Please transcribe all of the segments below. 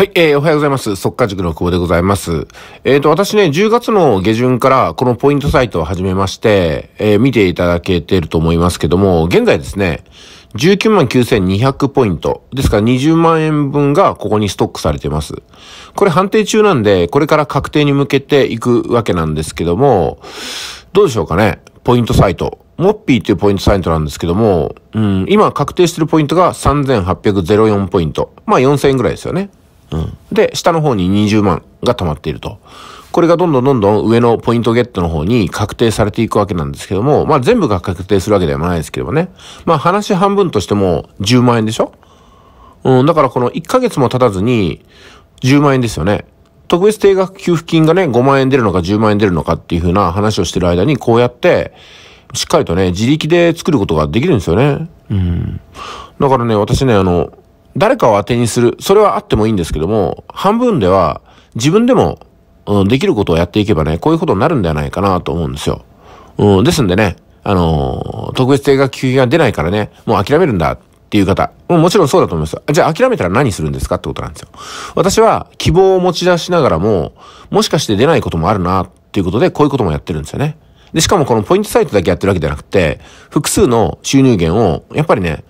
はい、えー、おはようございます。速化塾の久保でございます。えっ、ー、と、私ね、10月の下旬からこのポイントサイトを始めまして、えー、見ていただけていると思いますけども、現在ですね、19万9200ポイント。ですから20万円分がここにストックされています。これ判定中なんで、これから確定に向けていくわけなんですけども、どうでしょうかね。ポイントサイト。モッピーっていうポイントサイトなんですけども、うん、今確定してるポイントが3804ポイント。まあ4000円ぐらいですよね。うん。で、下の方に20万が溜まっていると。これがどんどんどんどん上のポイントゲットの方に確定されていくわけなんですけども、まあ全部が確定するわけではないですけどもね。まあ話半分としても10万円でしょうん、だからこの1ヶ月も経たずに10万円ですよね。特別定額給付金がね、5万円出るのか10万円出るのかっていう風な話をしてる間にこうやって、しっかりとね、自力で作ることができるんですよね。うん。だからね、私ね、あの、誰かを当てにする。それはあってもいいんですけども、半分では自分でも、うん、できることをやっていけばね、こういうことになるんではないかなと思うんですよ。うん、ですんでね、あのー、特別定額給付が出ないからね、もう諦めるんだっていう方。ももちろんそうだと思います。じゃあ諦めたら何するんですかってことなんですよ。私は希望を持ち出しながらも、もしかして出ないこともあるなっていうことで、こういうこともやってるんですよね。で、しかもこのポイントサイトだけやってるわけじゃなくて、複数の収入源を、やっぱりね、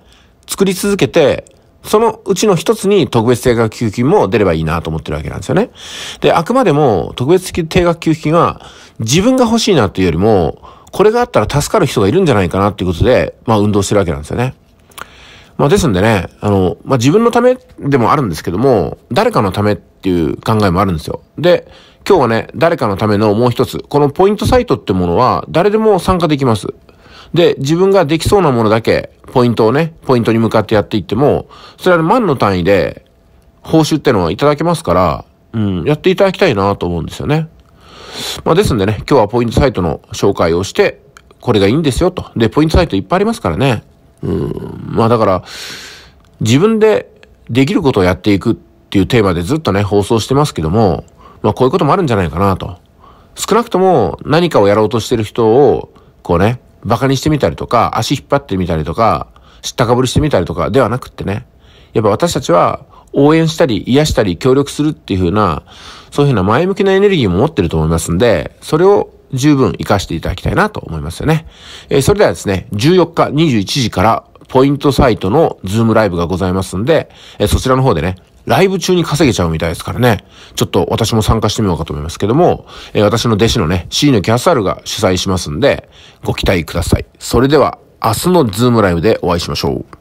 作り続けて、そのうちの一つに特別定額給付金も出ればいいなと思ってるわけなんですよね。で、あくまでも特別定額給付金は自分が欲しいなっていうよりも、これがあったら助かる人がいるんじゃないかなっていうことで、まあ運動してるわけなんですよね。まあですんでね、あの、まあ自分のためでもあるんですけども、誰かのためっていう考えもあるんですよ。で、今日はね、誰かのためのもう一つ、このポイントサイトってものは誰でも参加できます。で、自分ができそうなものだけ、ポイントをね、ポイントに向かってやっていっても、それは万の単位で、報酬ってのはいただけますから、うん、やっていただきたいなと思うんですよね。まあですんでね、今日はポイントサイトの紹介をして、これがいいんですよと。で、ポイントサイトいっぱいありますからね。うん、まあだから、自分でできることをやっていくっていうテーマでずっとね、放送してますけども、まあこういうこともあるんじゃないかなと。少なくとも何かをやろうとしてる人を、こうね、馬鹿にしてみたりとか、足引っ張ってみたりとか、知ったかぶりしてみたりとかではなくってね、やっぱ私たちは応援したり、癒したり、協力するっていう風な、そういう風な前向きなエネルギーも持ってると思いますんで、それを十分活かしていただきたいなと思いますよね。えー、それではですね、14日21時からポイントサイトのズームライブがございますんで、えー、そちらの方でね、ライブ中に稼げちゃうみたいですからね。ちょっと私も参加してみようかと思いますけども、えー、私の弟子のね、C のキャサルが主催しますんで、ご期待ください。それでは、明日のズームライブでお会いしましょう。